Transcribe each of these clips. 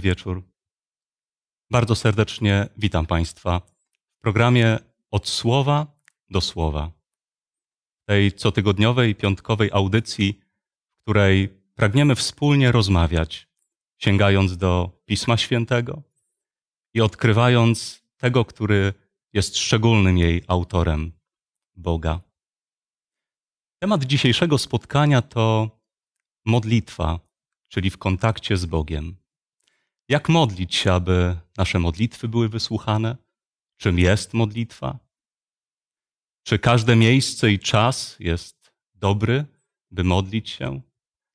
wieczór. Bardzo serdecznie witam Państwa w programie Od Słowa do Słowa. Tej cotygodniowej, piątkowej audycji, w której pragniemy wspólnie rozmawiać, sięgając do Pisma Świętego i odkrywając tego, który jest szczególnym jej autorem Boga. Temat dzisiejszego spotkania to modlitwa, czyli w kontakcie z Bogiem jak modlić się, aby nasze modlitwy były wysłuchane, czym jest modlitwa, czy każde miejsce i czas jest dobry, by modlić się.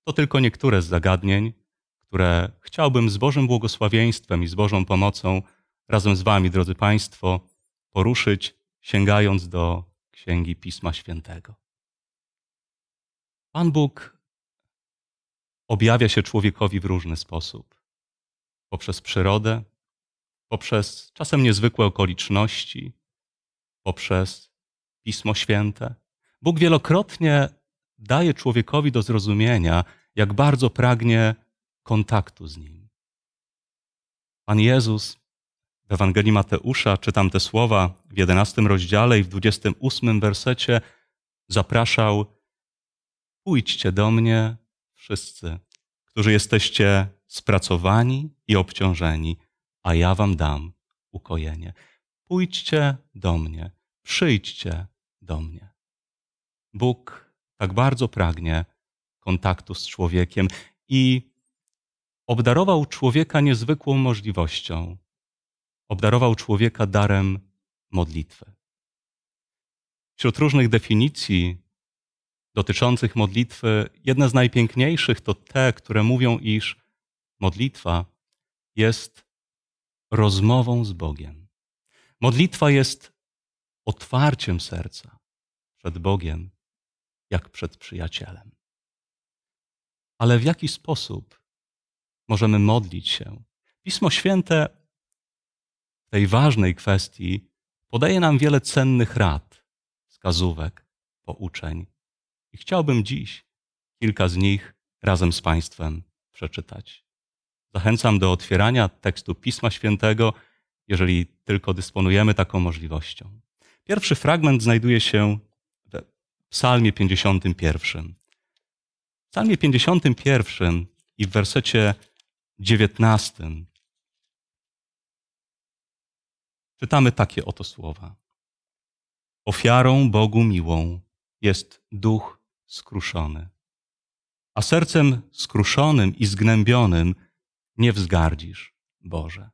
To tylko niektóre z zagadnień, które chciałbym z Bożym błogosławieństwem i z Bożą pomocą razem z Wami, drodzy Państwo, poruszyć, sięgając do Księgi Pisma Świętego. Pan Bóg objawia się człowiekowi w różny sposób poprzez przyrodę, poprzez czasem niezwykłe okoliczności, poprzez Pismo Święte. Bóg wielokrotnie daje człowiekowi do zrozumienia, jak bardzo pragnie kontaktu z Nim. Pan Jezus w Ewangelii Mateusza, czytam te słowa w 11 rozdziale i w 28 wersecie, zapraszał: Pójdźcie do mnie, wszyscy, którzy jesteście spracowani i obciążeni, a ja wam dam ukojenie. Pójdźcie do mnie, przyjdźcie do mnie. Bóg tak bardzo pragnie kontaktu z człowiekiem i obdarował człowieka niezwykłą możliwością. Obdarował człowieka darem modlitwy. Wśród różnych definicji dotyczących modlitwy, jedna z najpiękniejszych to te, które mówią, iż modlitwa jest rozmową z Bogiem. Modlitwa jest otwarciem serca przed Bogiem, jak przed przyjacielem. Ale w jaki sposób możemy modlić się? Pismo Święte w tej ważnej kwestii podaje nam wiele cennych rad, wskazówek, pouczeń. I chciałbym dziś kilka z nich razem z Państwem przeczytać. Zachęcam do otwierania tekstu Pisma Świętego, jeżeli tylko dysponujemy taką możliwością. Pierwszy fragment znajduje się w Psalmie 51. W Psalmie 51 i w wersecie 19 czytamy takie oto słowa. Ofiarą Bogu miłą jest duch skruszony, a sercem skruszonym i zgnębionym nie wzgardzisz, Boże.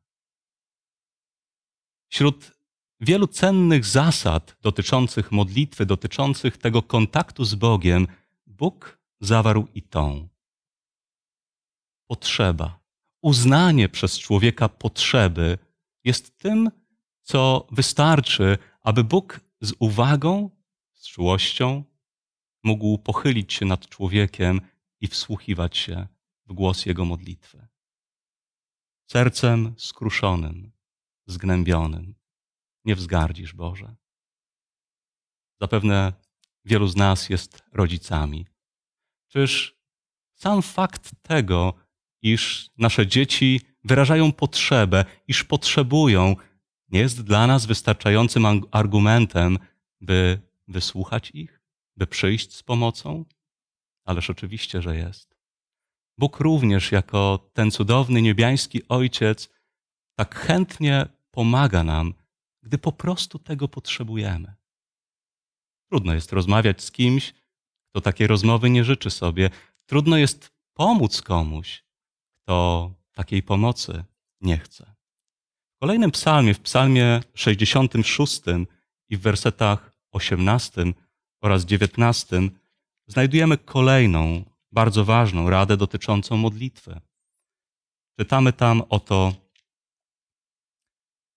Wśród wielu cennych zasad dotyczących modlitwy, dotyczących tego kontaktu z Bogiem, Bóg zawarł i tą. Potrzeba, uznanie przez człowieka potrzeby jest tym, co wystarczy, aby Bóg z uwagą, z czułością mógł pochylić się nad człowiekiem i wsłuchiwać się w głos jego modlitwy sercem skruszonym, zgnębionym. Nie wzgardzisz, Boże. Zapewne wielu z nas jest rodzicami. Czyż sam fakt tego, iż nasze dzieci wyrażają potrzebę, iż potrzebują, nie jest dla nas wystarczającym argumentem, by wysłuchać ich, by przyjść z pomocą? Ależ oczywiście, że jest. Bóg również jako ten cudowny niebiański Ojciec tak chętnie pomaga nam, gdy po prostu tego potrzebujemy. Trudno jest rozmawiać z kimś, kto takie rozmowy nie życzy sobie. Trudno jest pomóc komuś, kto takiej pomocy nie chce. W kolejnym psalmie, w psalmie 66 i w wersetach 18 oraz 19 znajdujemy kolejną bardzo ważną radę dotyczącą modlitwy. Czytamy tam o to,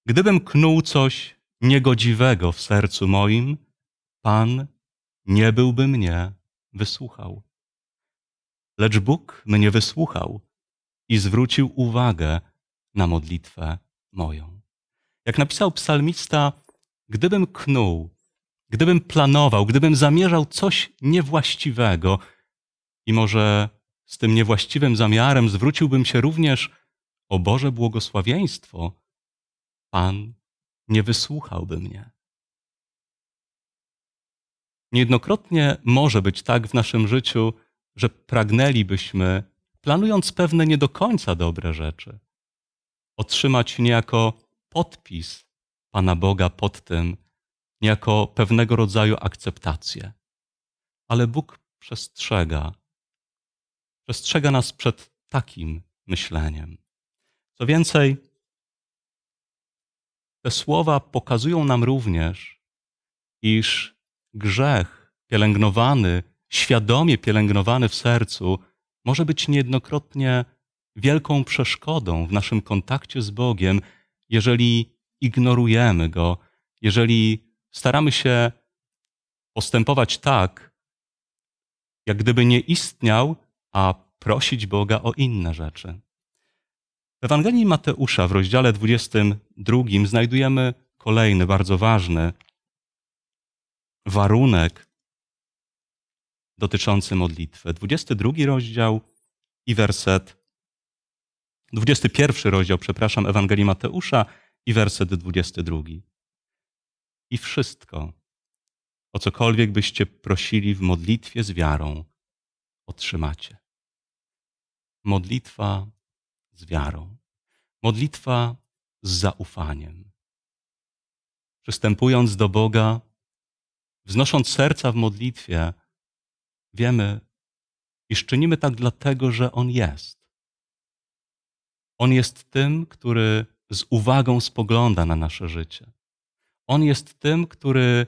gdybym knuł coś niegodziwego w sercu moim, Pan nie byłby mnie wysłuchał. Lecz Bóg mnie wysłuchał i zwrócił uwagę na modlitwę moją. Jak napisał psalmista, gdybym knuł, gdybym planował, gdybym zamierzał coś niewłaściwego, i może z tym niewłaściwym zamiarem zwróciłbym się również o Boże błogosławieństwo. Pan nie wysłuchałby mnie. Niejednokrotnie może być tak w naszym życiu, że pragnęlibyśmy, planując pewne nie do końca dobre rzeczy, otrzymać niejako podpis Pana Boga pod tym, niejako pewnego rodzaju akceptację. Ale Bóg przestrzega, przestrzega nas przed takim myśleniem. Co więcej, te słowa pokazują nam również, iż grzech pielęgnowany, świadomie pielęgnowany w sercu, może być niejednokrotnie wielką przeszkodą w naszym kontakcie z Bogiem, jeżeli ignorujemy go, jeżeli staramy się postępować tak, jak gdyby nie istniał a prosić Boga o inne rzeczy. W Ewangelii Mateusza w rozdziale 22 znajdujemy kolejny bardzo ważny warunek dotyczący modlitwy. 22 rozdział i werset 21 rozdział, przepraszam, Ewangelii Mateusza i werset 22. I wszystko, o cokolwiek byście prosili w modlitwie z wiarą, otrzymacie modlitwa z wiarą, modlitwa z zaufaniem. Przystępując do Boga, wznosząc serca w modlitwie, wiemy, iż czynimy tak dlatego, że On jest. On jest tym, który z uwagą spogląda na nasze życie. On jest tym, który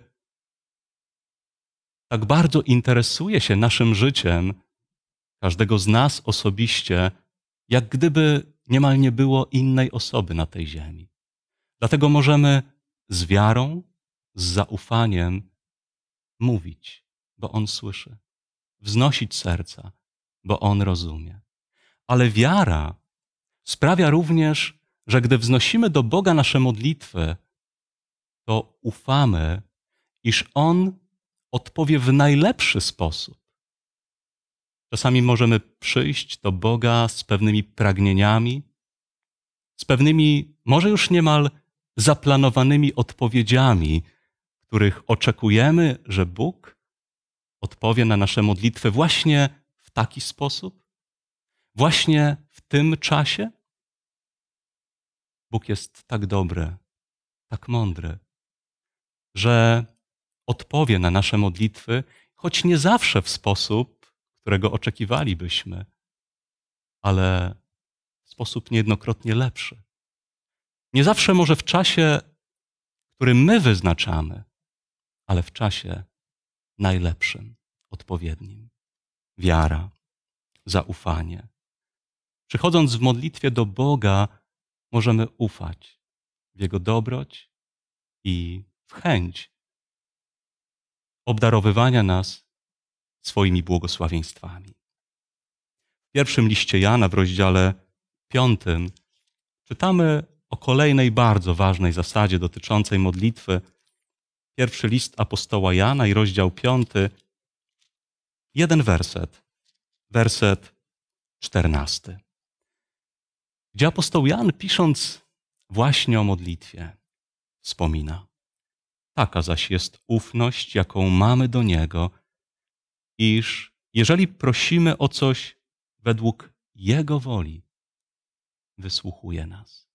tak bardzo interesuje się naszym życiem, każdego z nas osobiście, jak gdyby niemal nie było innej osoby na tej ziemi. Dlatego możemy z wiarą, z zaufaniem mówić, bo On słyszy, wznosić serca, bo On rozumie. Ale wiara sprawia również, że gdy wznosimy do Boga nasze modlitwy, to ufamy, iż On odpowie w najlepszy sposób Czasami możemy przyjść do Boga z pewnymi pragnieniami, z pewnymi może już niemal zaplanowanymi odpowiedziami, których oczekujemy, że Bóg odpowie na nasze modlitwy właśnie w taki sposób, właśnie w tym czasie? Bóg jest tak dobry, tak mądry, że odpowie na nasze modlitwy, choć nie zawsze w sposób, którego oczekiwalibyśmy, ale w sposób niejednokrotnie lepszy. Nie zawsze może w czasie, który my wyznaczamy, ale w czasie najlepszym, odpowiednim. Wiara, zaufanie. Przychodząc w modlitwie do Boga, możemy ufać w Jego dobroć i w chęć obdarowywania nas swoimi błogosławieństwami. W pierwszym liście Jana w rozdziale piątym czytamy o kolejnej bardzo ważnej zasadzie dotyczącej modlitwy. Pierwszy list apostoła Jana i rozdział piąty, jeden werset, werset czternasty. Gdzie apostoł Jan, pisząc właśnie o modlitwie, wspomina: Taka zaś jest ufność, jaką mamy do Niego – iż jeżeli prosimy o coś według Jego woli, wysłuchuje nas.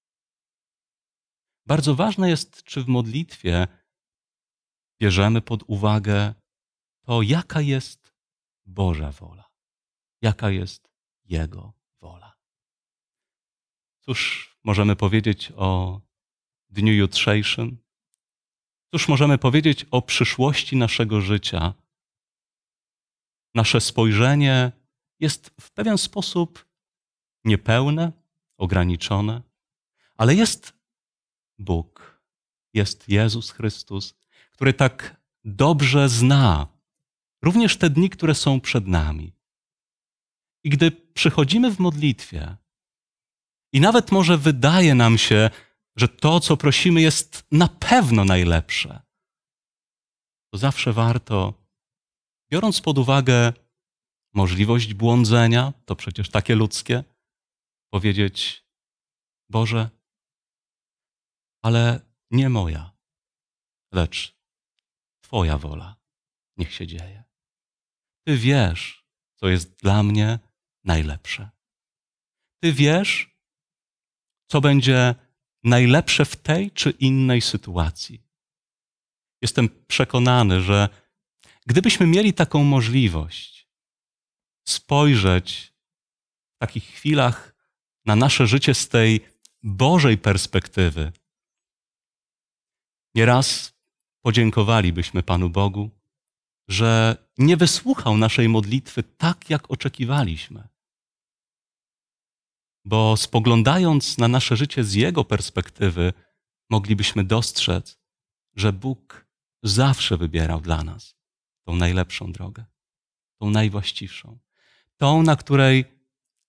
Bardzo ważne jest, czy w modlitwie bierzemy pod uwagę to, jaka jest Boża wola, jaka jest Jego wola. Cóż możemy powiedzieć o dniu jutrzejszym? Cóż możemy powiedzieć o przyszłości naszego życia, nasze spojrzenie jest w pewien sposób niepełne, ograniczone, ale jest Bóg, jest Jezus Chrystus, który tak dobrze zna również te dni, które są przed nami. I gdy przychodzimy w modlitwie, i nawet może wydaje nam się, że to, co prosimy, jest na pewno najlepsze, to zawsze warto biorąc pod uwagę możliwość błądzenia, to przecież takie ludzkie, powiedzieć: Boże, ale nie moja, lecz Twoja wola niech się dzieje. Ty wiesz, co jest dla mnie najlepsze. Ty wiesz, co będzie najlepsze w tej czy innej sytuacji. Jestem przekonany, że Gdybyśmy mieli taką możliwość spojrzeć w takich chwilach na nasze życie z tej Bożej perspektywy, nieraz podziękowalibyśmy Panu Bogu, że nie wysłuchał naszej modlitwy tak, jak oczekiwaliśmy. Bo spoglądając na nasze życie z Jego perspektywy, moglibyśmy dostrzec, że Bóg zawsze wybierał dla nas tą najlepszą drogę, tą najwłaściwszą, tą, na której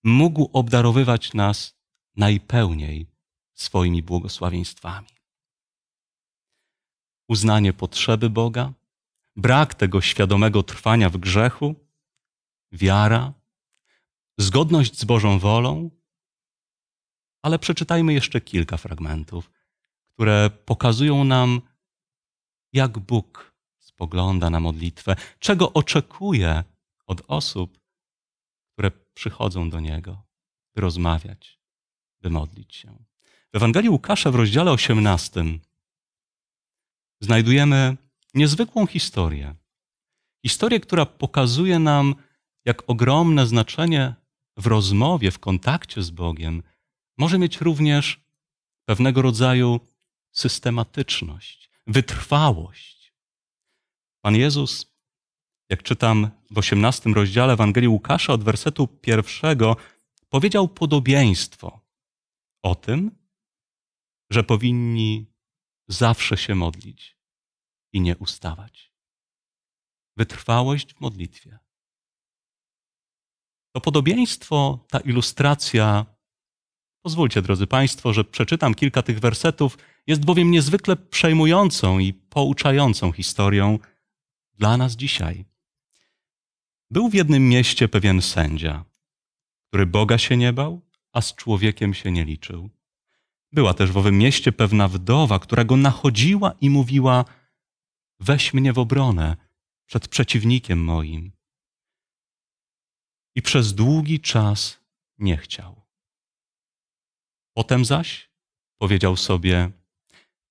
mógł obdarowywać nas najpełniej swoimi błogosławieństwami. Uznanie potrzeby Boga, brak tego świadomego trwania w grzechu, wiara, zgodność z Bożą wolą. Ale przeczytajmy jeszcze kilka fragmentów, które pokazują nam, jak Bóg spogląda na modlitwę, czego oczekuje od osób, które przychodzą do Niego, by rozmawiać, by modlić się. W Ewangelii Łukasza w rozdziale 18 znajdujemy niezwykłą historię. Historię, która pokazuje nam, jak ogromne znaczenie w rozmowie, w kontakcie z Bogiem może mieć również pewnego rodzaju systematyczność, wytrwałość. Pan Jezus, jak czytam w 18 rozdziale Ewangelii Łukasza od wersetu pierwszego, powiedział podobieństwo o tym, że powinni zawsze się modlić i nie ustawać. Wytrwałość w modlitwie. To podobieństwo, ta ilustracja, pozwólcie, drodzy Państwo, że przeczytam kilka tych wersetów, jest bowiem niezwykle przejmującą i pouczającą historią dla nas dzisiaj. Był w jednym mieście pewien sędzia, który Boga się nie bał, a z człowiekiem się nie liczył. Była też w owym mieście pewna wdowa, która go nachodziła i mówiła: Weź mnie w obronę przed przeciwnikiem moim. I przez długi czas nie chciał. Potem zaś powiedział sobie: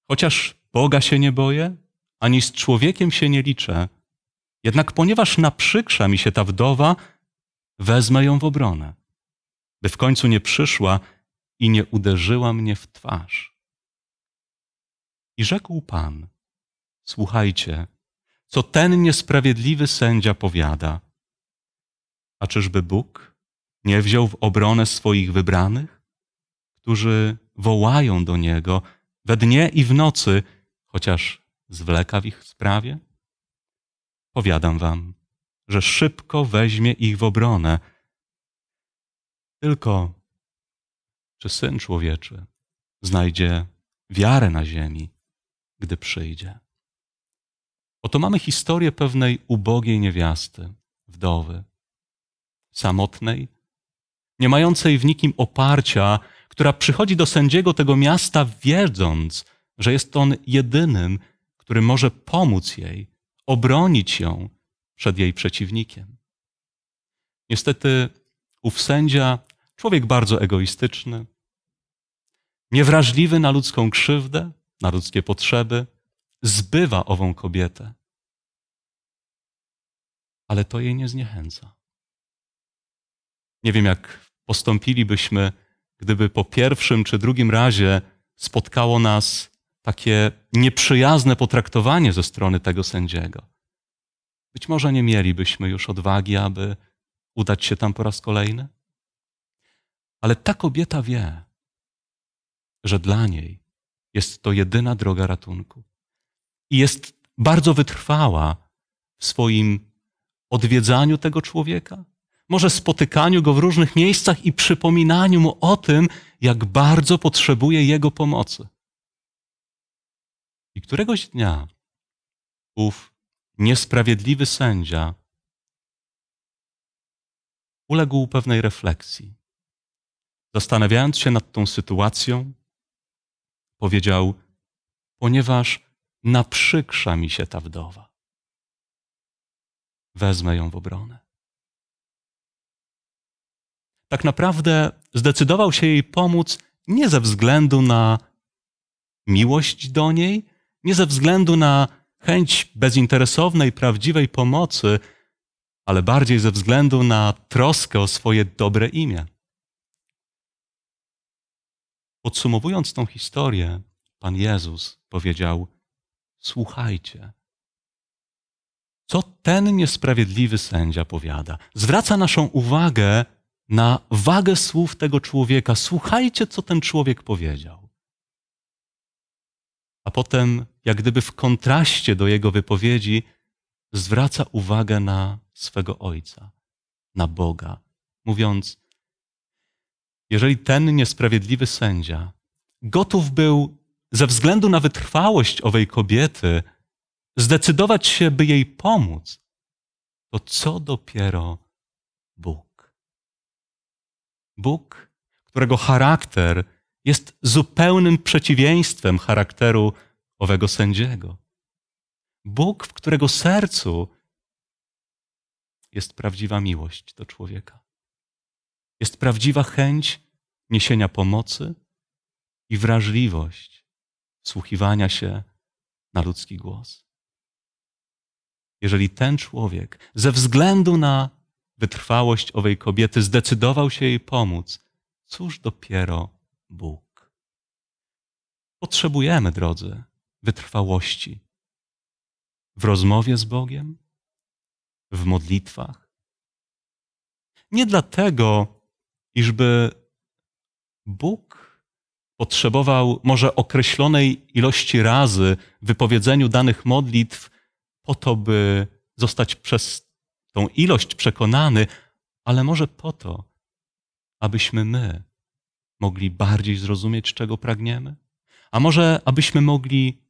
Chociaż Boga się nie boję, ani z człowiekiem się nie liczę. Jednak ponieważ naprzykrza mi się ta wdowa, wezmę ją w obronę, by w końcu nie przyszła i nie uderzyła mnie w twarz. I rzekł Pan: Słuchajcie, co ten niesprawiedliwy sędzia powiada. A czyżby Bóg nie wziął w obronę swoich wybranych, którzy wołają do niego we dnie i w nocy, chociaż zwleka w ich sprawie? Powiadam wam, że szybko weźmie ich w obronę. Tylko czy syn człowieczy znajdzie wiarę na ziemi, gdy przyjdzie? Oto mamy historię pewnej ubogiej niewiasty, wdowy, samotnej, nie mającej w nikim oparcia, która przychodzi do sędziego tego miasta, wiedząc, że jest on jedynym, który może pomóc jej, obronić ją przed jej przeciwnikiem. Niestety ów sędzia, człowiek bardzo egoistyczny, niewrażliwy na ludzką krzywdę, na ludzkie potrzeby, zbywa ową kobietę. Ale to jej nie zniechęca. Nie wiem, jak postąpilibyśmy, gdyby po pierwszym czy drugim razie spotkało nas takie nieprzyjazne potraktowanie ze strony tego sędziego, być może nie mielibyśmy już odwagi, aby udać się tam po raz kolejny? Ale ta kobieta wie, że dla niej jest to jedyna droga ratunku. I jest bardzo wytrwała w swoim odwiedzaniu tego człowieka, może spotykaniu go w różnych miejscach i przypominaniu mu o tym, jak bardzo potrzebuje jego pomocy. I któregoś dnia ów niesprawiedliwy sędzia uległ pewnej refleksji. Zastanawiając się nad tą sytuacją, powiedział: Ponieważ naprzykrza mi się ta wdowa, wezmę ją w obronę. Tak naprawdę zdecydował się jej pomóc nie ze względu na miłość do niej, nie ze względu na chęć bezinteresownej, prawdziwej pomocy, ale bardziej ze względu na troskę o swoje dobre imię. Podsumowując tą historię, Pan Jezus powiedział: Słuchajcie, co ten niesprawiedliwy sędzia powiada. Zwraca naszą uwagę na wagę słów tego człowieka. Słuchajcie, co ten człowiek powiedział a potem, jak gdyby w kontraście do jego wypowiedzi, zwraca uwagę na swego ojca, na Boga, mówiąc: Jeżeli ten niesprawiedliwy sędzia gotów był ze względu na wytrwałość owej kobiety zdecydować się, by jej pomóc, to co dopiero Bóg? Bóg, którego charakter jest zupełnym przeciwieństwem charakteru owego sędziego. Bóg, w którego sercu jest prawdziwa miłość do człowieka. Jest prawdziwa chęć niesienia pomocy i wrażliwość wsłuchiwania się na ludzki głos. Jeżeli ten człowiek ze względu na wytrwałość owej kobiety zdecydował się jej pomóc, cóż dopiero Bóg. Potrzebujemy, drodzy, wytrwałości w rozmowie z Bogiem, w modlitwach. Nie dlatego, iżby Bóg potrzebował może określonej ilości razy wypowiedzeniu danych modlitw po to, by zostać przez tą ilość przekonany, ale może po to, abyśmy my mogli bardziej zrozumieć, czego pragniemy, a może abyśmy mogli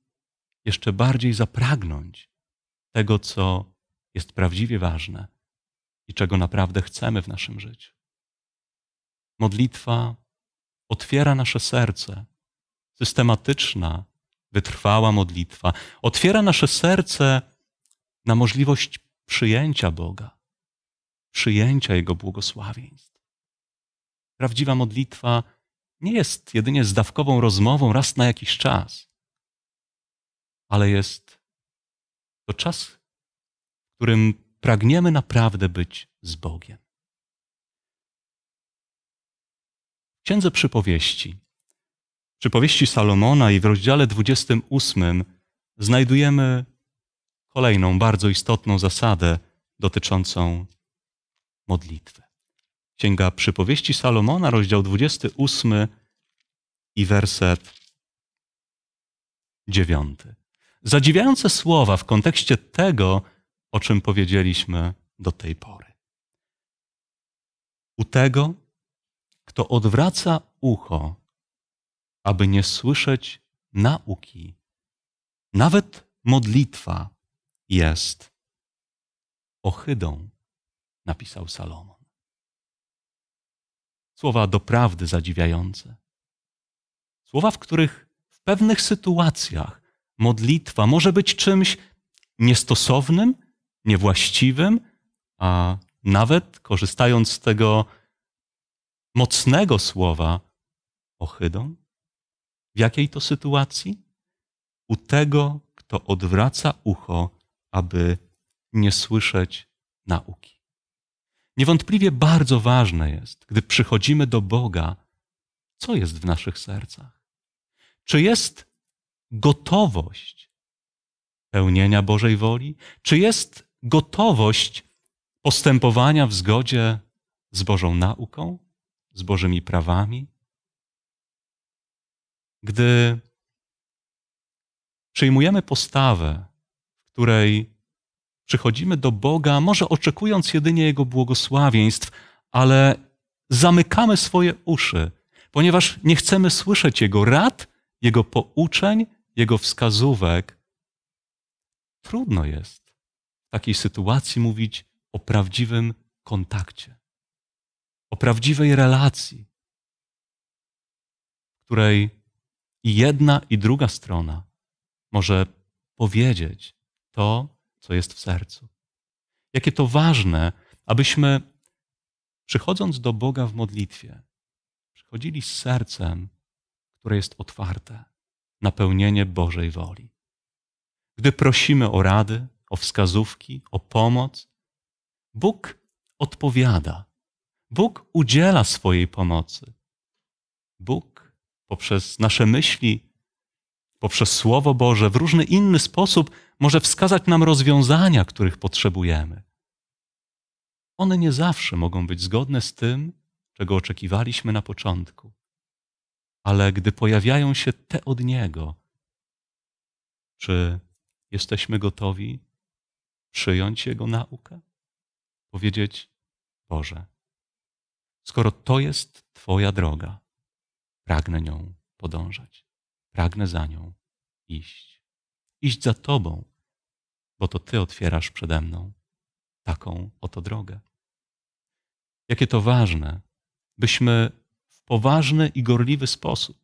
jeszcze bardziej zapragnąć tego, co jest prawdziwie ważne i czego naprawdę chcemy w naszym życiu. Modlitwa otwiera nasze serce. Systematyczna, wytrwała modlitwa otwiera nasze serce na możliwość przyjęcia Boga, przyjęcia Jego błogosławieństw. Prawdziwa modlitwa nie jest jedynie zdawkową rozmową raz na jakiś czas, ale jest to czas, w którym pragniemy naprawdę być z Bogiem. W Księdze Przypowieści, Przypowieści Salomona i w rozdziale 28 znajdujemy kolejną bardzo istotną zasadę dotyczącą modlitwy. Księga Przypowieści Salomona, rozdział 28 i werset 9. Zadziwiające słowa w kontekście tego, o czym powiedzieliśmy do tej pory. U tego, kto odwraca ucho, aby nie słyszeć nauki, nawet modlitwa jest ohydą, napisał Salomon. Słowa doprawdy zadziwiające. Słowa, w których w pewnych sytuacjach modlitwa może być czymś niestosownym, niewłaściwym, a nawet korzystając z tego mocnego słowa, ohydą? W jakiej to sytuacji? U tego, kto odwraca ucho, aby nie słyszeć nauki. Niewątpliwie bardzo ważne jest, gdy przychodzimy do Boga, co jest w naszych sercach. Czy jest gotowość pełnienia Bożej woli? Czy jest gotowość postępowania w zgodzie z Bożą nauką, z Bożymi prawami? Gdy przyjmujemy postawę, w której Przychodzimy do Boga, może oczekując jedynie Jego błogosławieństw, ale zamykamy swoje uszy, ponieważ nie chcemy słyszeć Jego rad, Jego pouczeń, Jego wskazówek. Trudno jest w takiej sytuacji mówić o prawdziwym kontakcie, o prawdziwej relacji, w której jedna, i druga strona może powiedzieć to, co jest w sercu. Jakie to ważne, abyśmy przychodząc do Boga w modlitwie, przychodzili z sercem, które jest otwarte na pełnienie Bożej woli. Gdy prosimy o rady, o wskazówki, o pomoc, Bóg odpowiada. Bóg udziela swojej pomocy. Bóg poprzez nasze myśli poprzez Słowo Boże w różny inny sposób może wskazać nam rozwiązania, których potrzebujemy. One nie zawsze mogą być zgodne z tym, czego oczekiwaliśmy na początku, ale gdy pojawiają się te od Niego, czy jesteśmy gotowi przyjąć Jego naukę? Powiedzieć: Boże, skoro to jest Twoja droga, pragnę nią podążać pragnę za nią iść. Iść za Tobą, bo to Ty otwierasz przede mną taką oto drogę. Jakie to ważne, byśmy w poważny i gorliwy sposób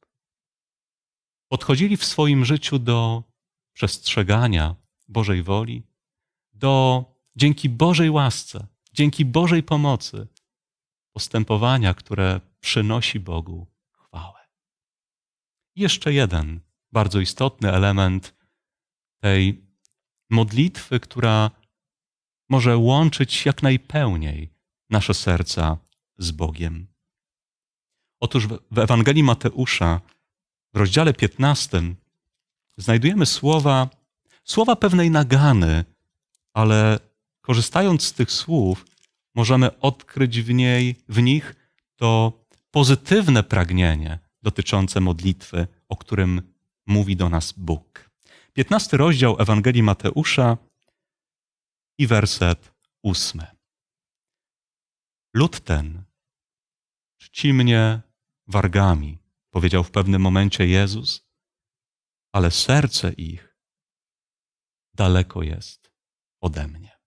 podchodzili w swoim życiu do przestrzegania Bożej woli, do dzięki Bożej łasce, dzięki Bożej pomocy postępowania, które przynosi Bogu jeszcze jeden bardzo istotny element tej modlitwy, która może łączyć jak najpełniej nasze serca z Bogiem. Otóż w Ewangelii Mateusza w rozdziale 15 znajdujemy słowa, słowa pewnej nagany, ale korzystając z tych słów, możemy odkryć w, niej, w nich to pozytywne pragnienie, dotyczące modlitwy, o którym mówi do nas Bóg. 15 rozdział Ewangelii Mateusza i werset 8. Lud ten czci mnie wargami, powiedział w pewnym momencie Jezus, ale serce ich daleko jest ode mnie.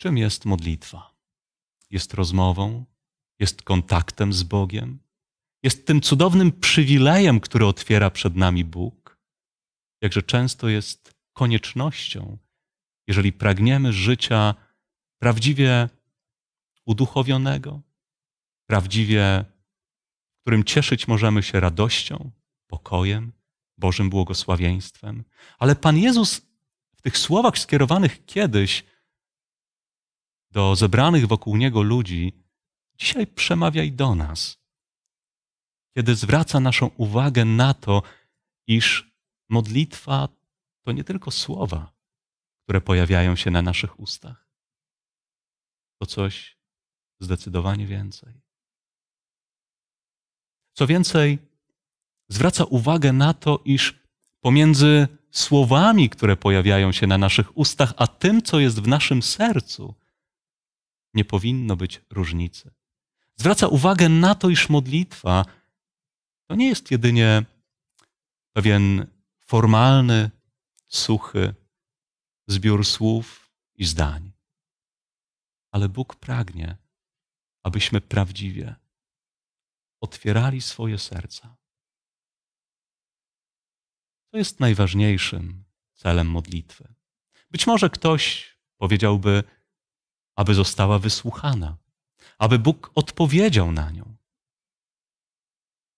Czym jest modlitwa? Jest rozmową, jest kontaktem z Bogiem, jest tym cudownym przywilejem, który otwiera przed nami Bóg, jakże często jest koniecznością, jeżeli pragniemy życia prawdziwie uduchowionego, prawdziwie, w którym cieszyć możemy się radością, pokojem, Bożym błogosławieństwem. Ale Pan Jezus w tych słowach skierowanych kiedyś do zebranych wokół Niego ludzi Dzisiaj przemawiaj do nas, kiedy zwraca naszą uwagę na to, iż modlitwa to nie tylko słowa, które pojawiają się na naszych ustach. To coś zdecydowanie więcej. Co więcej, zwraca uwagę na to, iż pomiędzy słowami, które pojawiają się na naszych ustach, a tym, co jest w naszym sercu, nie powinno być różnicy zwraca uwagę na to, iż modlitwa to nie jest jedynie pewien formalny, suchy zbiór słów i zdań. Ale Bóg pragnie, abyśmy prawdziwie otwierali swoje serca. To jest najważniejszym celem modlitwy. Być może ktoś powiedziałby, aby została wysłuchana aby Bóg odpowiedział na nią.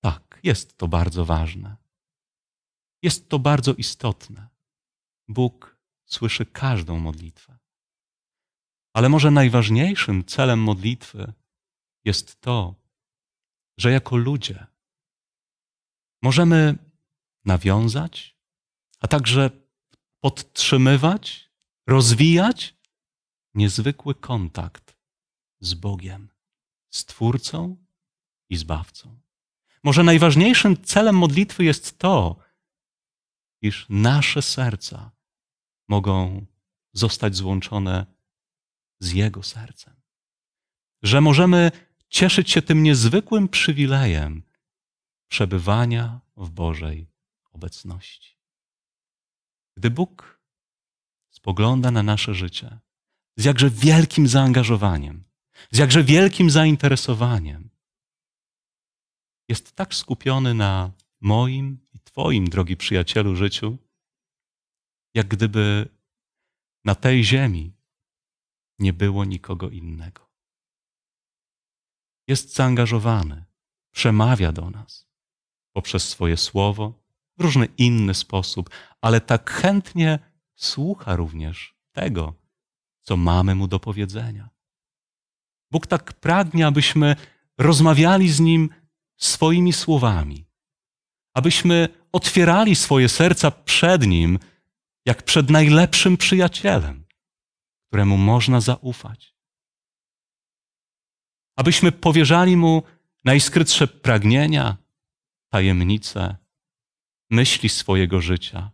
Tak, jest to bardzo ważne. Jest to bardzo istotne. Bóg słyszy każdą modlitwę. Ale może najważniejszym celem modlitwy jest to, że jako ludzie możemy nawiązać, a także podtrzymywać, rozwijać niezwykły kontakt z Bogiem. Stwórcą i Zbawcą. Może najważniejszym celem modlitwy jest to, iż nasze serca mogą zostać złączone z Jego sercem. Że możemy cieszyć się tym niezwykłym przywilejem przebywania w Bożej obecności. Gdy Bóg spogląda na nasze życie z jakże wielkim zaangażowaniem, z jakże wielkim zainteresowaniem, jest tak skupiony na moim i Twoim, drogi przyjacielu, życiu, jak gdyby na tej ziemi nie było nikogo innego. Jest zaangażowany, przemawia do nas poprzez swoje słowo, w różny inny sposób, ale tak chętnie słucha również tego, co mamy mu do powiedzenia. Bóg tak pragnie, abyśmy rozmawiali z Nim swoimi słowami, abyśmy otwierali swoje serca przed Nim, jak przed najlepszym przyjacielem, któremu można zaufać. Abyśmy powierzali Mu najskrytsze pragnienia, tajemnice, myśli swojego życia.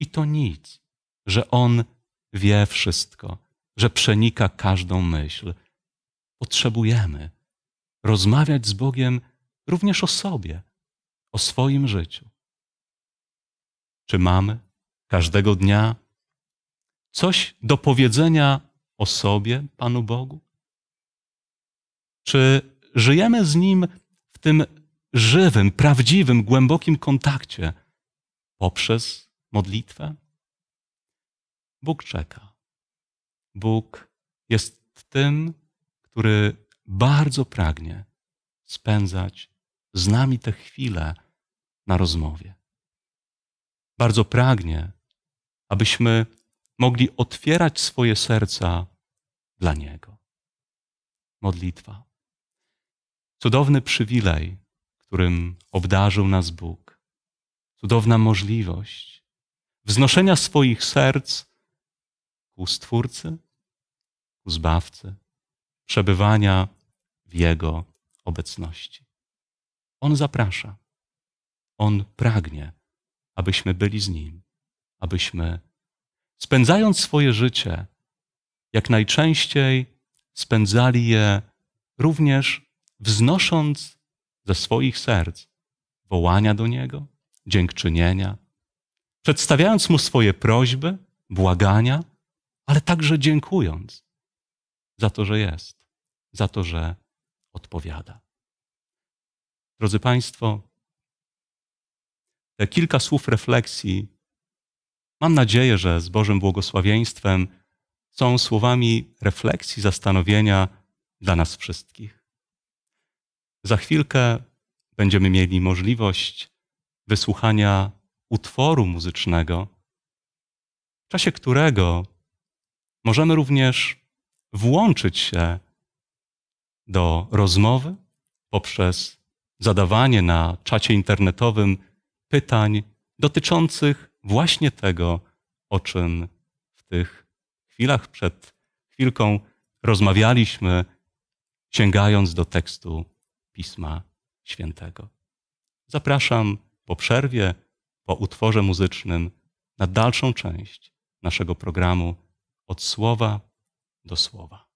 I to nic, że On wie wszystko że przenika każdą myśl. Potrzebujemy rozmawiać z Bogiem również o sobie, o swoim życiu. Czy mamy każdego dnia coś do powiedzenia o sobie, Panu Bogu? Czy żyjemy z Nim w tym żywym, prawdziwym, głębokim kontakcie poprzez modlitwę? Bóg czeka. Bóg jest tym, który bardzo pragnie spędzać z nami te chwile na rozmowie. Bardzo pragnie, abyśmy mogli otwierać swoje serca dla Niego. Modlitwa. Cudowny przywilej, którym obdarzył nas Bóg. Cudowna możliwość wznoszenia swoich serc ku Stwórcy, ku Zbawcy, przebywania w Jego obecności. On zaprasza, On pragnie, abyśmy byli z Nim, abyśmy spędzając swoje życie, jak najczęściej spędzali je również wznosząc ze swoich serc wołania do Niego, dziękczynienia, przedstawiając Mu swoje prośby, błagania, ale także dziękując za to, że jest, za to, że odpowiada. Drodzy Państwo, te kilka słów refleksji, mam nadzieję, że z Bożym błogosławieństwem są słowami refleksji, zastanowienia dla nas wszystkich. Za chwilkę będziemy mieli możliwość wysłuchania utworu muzycznego, w czasie którego Możemy również włączyć się do rozmowy poprzez zadawanie na czacie internetowym pytań dotyczących właśnie tego, o czym w tych chwilach przed chwilką rozmawialiśmy, sięgając do tekstu Pisma Świętego. Zapraszam po przerwie, po utworze muzycznym na dalszą część naszego programu od słowa do słowa.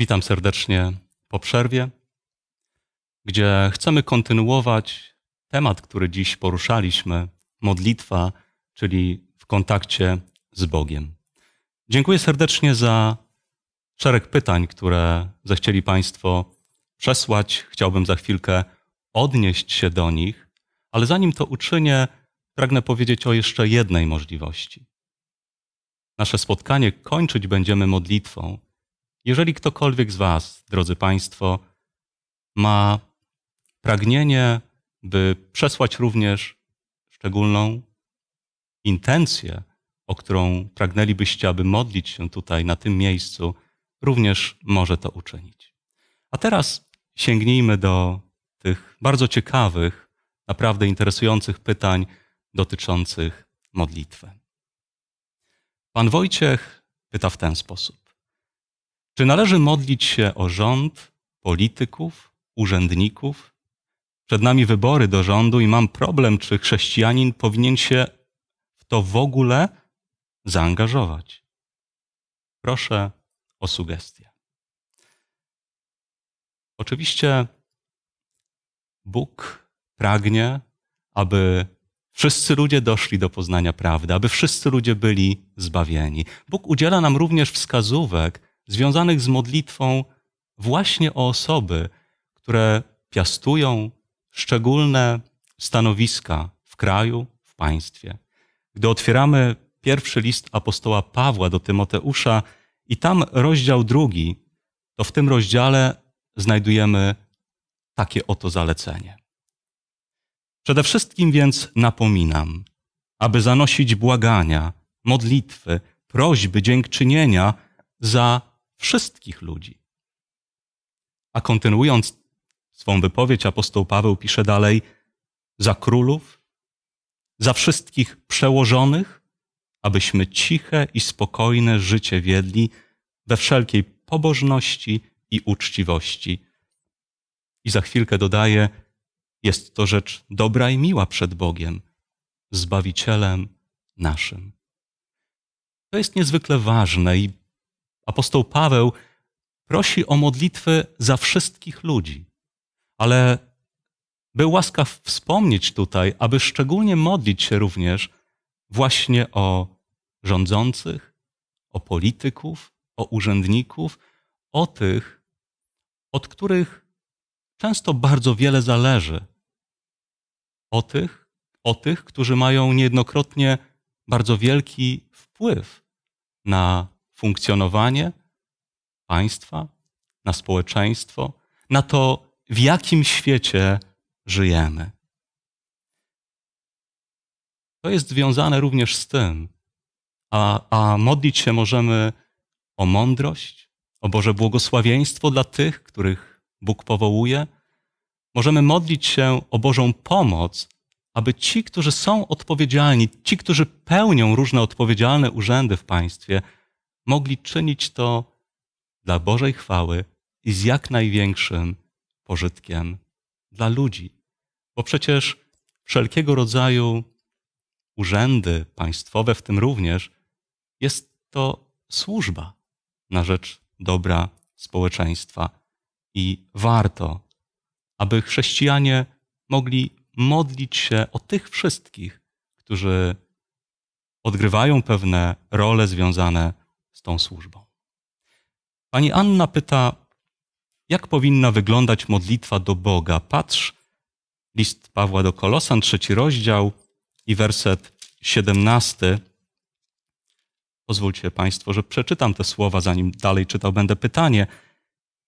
Witam serdecznie po przerwie, gdzie chcemy kontynuować temat, który dziś poruszaliśmy modlitwa, czyli w kontakcie z Bogiem. Dziękuję serdecznie za szereg pytań, które zechcieli Państwo przesłać. Chciałbym za chwilkę odnieść się do nich, ale zanim to uczynię, pragnę powiedzieć o jeszcze jednej możliwości. Nasze spotkanie kończyć będziemy modlitwą jeżeli ktokolwiek z Was, drodzy Państwo, ma pragnienie, by przesłać również szczególną intencję, o którą pragnęlibyście, aby modlić się tutaj, na tym miejscu, również może to uczynić. A teraz sięgnijmy do tych bardzo ciekawych, naprawdę interesujących pytań dotyczących modlitwy. Pan Wojciech pyta w ten sposób: czy należy modlić się o rząd, polityków, urzędników? Przed nami wybory do rządu i mam problem, czy chrześcijanin powinien się w to w ogóle zaangażować. Proszę o sugestie. Oczywiście Bóg pragnie, aby wszyscy ludzie doszli do poznania prawdy, aby wszyscy ludzie byli zbawieni. Bóg udziela nam również wskazówek, związanych z modlitwą właśnie o osoby, które piastują szczególne stanowiska w kraju, w państwie. Gdy otwieramy pierwszy list apostoła Pawła do Tymoteusza i tam rozdział drugi, to w tym rozdziale znajdujemy takie oto zalecenie. Przede wszystkim więc napominam, aby zanosić błagania, modlitwy, prośby, dziękczynienia za wszystkich ludzi. A kontynuując swą wypowiedź, apostoł Paweł pisze dalej: za królów, za wszystkich przełożonych, abyśmy ciche i spokojne życie wiedli we wszelkiej pobożności i uczciwości. I za chwilkę dodaje: Jest to rzecz dobra i miła przed Bogiem, Zbawicielem naszym. To jest niezwykle ważne i apostoł Paweł prosi o modlitwy za wszystkich ludzi, ale był łaskaw wspomnieć tutaj, aby szczególnie modlić się również właśnie o rządzących, o polityków, o urzędników, o tych, od których często bardzo wiele zależy. O tych, o tych, którzy mają niejednokrotnie bardzo wielki wpływ na funkcjonowanie państwa, na społeczeństwo, na to, w jakim świecie żyjemy. To jest związane również z tym, a, a modlić się możemy o mądrość, o Boże błogosławieństwo dla tych, których Bóg powołuje. Możemy modlić się o Bożą pomoc, aby ci, którzy są odpowiedzialni, ci, którzy pełnią różne odpowiedzialne urzędy w państwie, mogli czynić to dla Bożej chwały i z jak największym pożytkiem dla ludzi. Bo przecież wszelkiego rodzaju urzędy państwowe, w tym również, jest to służba na rzecz dobra społeczeństwa. I warto, aby chrześcijanie mogli modlić się o tych wszystkich, którzy odgrywają pewne role związane z tą służbą. Pani Anna pyta, jak powinna wyglądać modlitwa do Boga? Patrz, list Pawła do Kolosan, trzeci rozdział i werset 17. Pozwólcie Państwo, że przeczytam te słowa, zanim dalej czytał będę pytanie.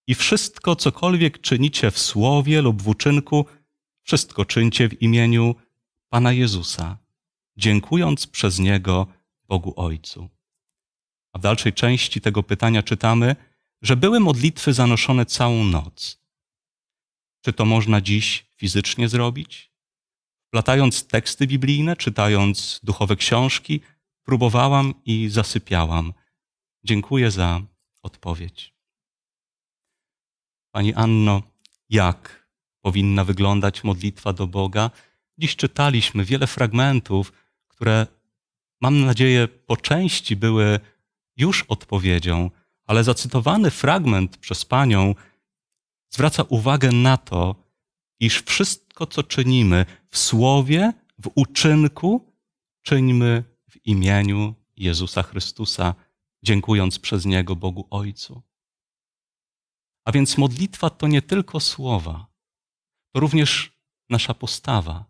I wszystko, cokolwiek czynicie w słowie lub w uczynku, wszystko czyńcie w imieniu Pana Jezusa, dziękując przez Niego Bogu Ojcu. A w dalszej części tego pytania czytamy, że były modlitwy zanoszone całą noc. Czy to można dziś fizycznie zrobić? Latając teksty biblijne, czytając duchowe książki, próbowałam i zasypiałam. Dziękuję za odpowiedź. Pani Anno, jak powinna wyglądać modlitwa do Boga? Dziś czytaliśmy wiele fragmentów, które mam nadzieję po części były już odpowiedzią, ale zacytowany fragment przez panią zwraca uwagę na to, iż wszystko, co czynimy w słowie, w uczynku, czyńmy w imieniu Jezusa Chrystusa, dziękując przez Niego Bogu Ojcu. A więc modlitwa to nie tylko słowa, to również nasza postawa.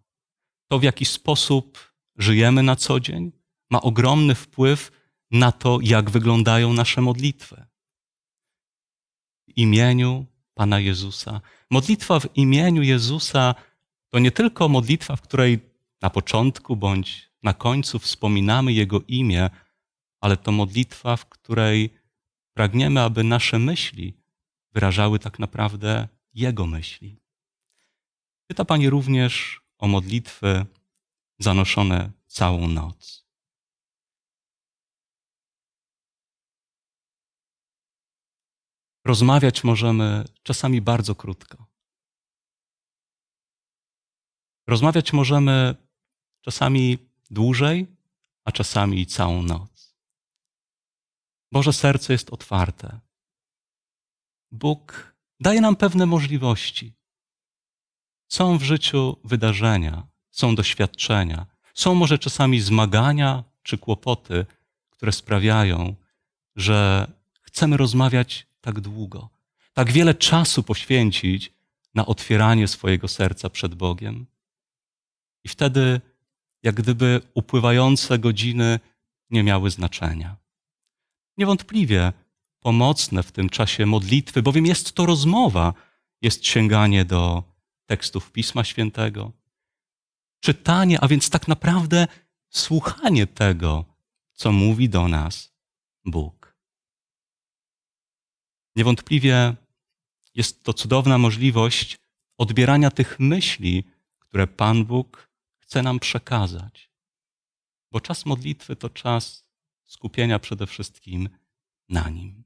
To, w jaki sposób żyjemy na co dzień, ma ogromny wpływ na to, jak wyglądają nasze modlitwy. W imieniu Pana Jezusa. Modlitwa w imieniu Jezusa to nie tylko modlitwa, w której na początku bądź na końcu wspominamy Jego imię, ale to modlitwa, w której pragniemy, aby nasze myśli wyrażały tak naprawdę Jego myśli. Pyta Pani również o modlitwy zanoszone całą noc. Rozmawiać możemy czasami bardzo krótko. Rozmawiać możemy czasami dłużej, a czasami całą noc. Boże serce jest otwarte. Bóg daje nam pewne możliwości. Są w życiu wydarzenia, są doświadczenia, są może czasami zmagania czy kłopoty, które sprawiają, że chcemy rozmawiać tak długo, tak wiele czasu poświęcić na otwieranie swojego serca przed Bogiem. I wtedy, jak gdyby upływające godziny nie miały znaczenia. Niewątpliwie pomocne w tym czasie modlitwy, bowiem jest to rozmowa, jest sięganie do tekstów Pisma Świętego, czytanie, a więc tak naprawdę słuchanie tego, co mówi do nas Bóg. Niewątpliwie jest to cudowna możliwość odbierania tych myśli, które Pan Bóg chce nam przekazać. Bo czas modlitwy to czas skupienia przede wszystkim na Nim.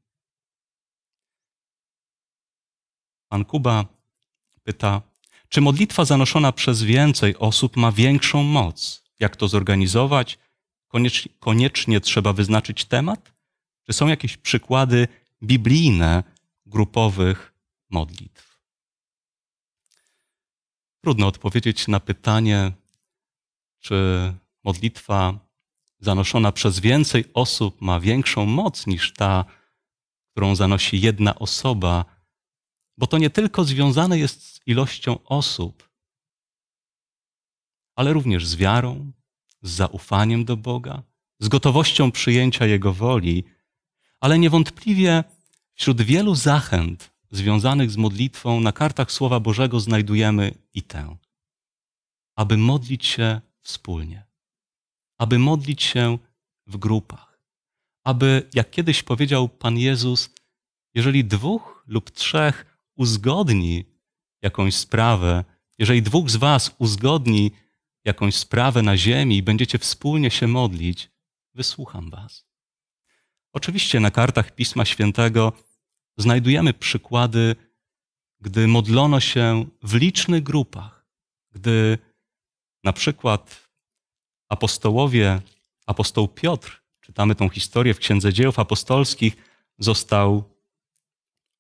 Pan Kuba pyta, czy modlitwa zanoszona przez więcej osób ma większą moc? Jak to zorganizować? Koniecznie, koniecznie trzeba wyznaczyć temat? Czy są jakieś przykłady biblijne grupowych modlitw? Trudno odpowiedzieć na pytanie, czy modlitwa zanoszona przez więcej osób ma większą moc niż ta, którą zanosi jedna osoba, bo to nie tylko związane jest z ilością osób, ale również z wiarą, z zaufaniem do Boga, z gotowością przyjęcia Jego woli, ale niewątpliwie Wśród wielu zachęt związanych z modlitwą na kartach Słowa Bożego znajdujemy i tę, aby modlić się wspólnie, aby modlić się w grupach, aby, jak kiedyś powiedział Pan Jezus, jeżeli dwóch lub trzech uzgodni jakąś sprawę, jeżeli dwóch z Was uzgodni jakąś sprawę na ziemi i będziecie wspólnie się modlić, wysłucham Was. Oczywiście na kartach Pisma Świętego znajdujemy przykłady, gdy modlono się w licznych grupach, gdy na przykład apostołowie, apostoł Piotr, czytamy tą historię w Księdze Dziejów Apostolskich, został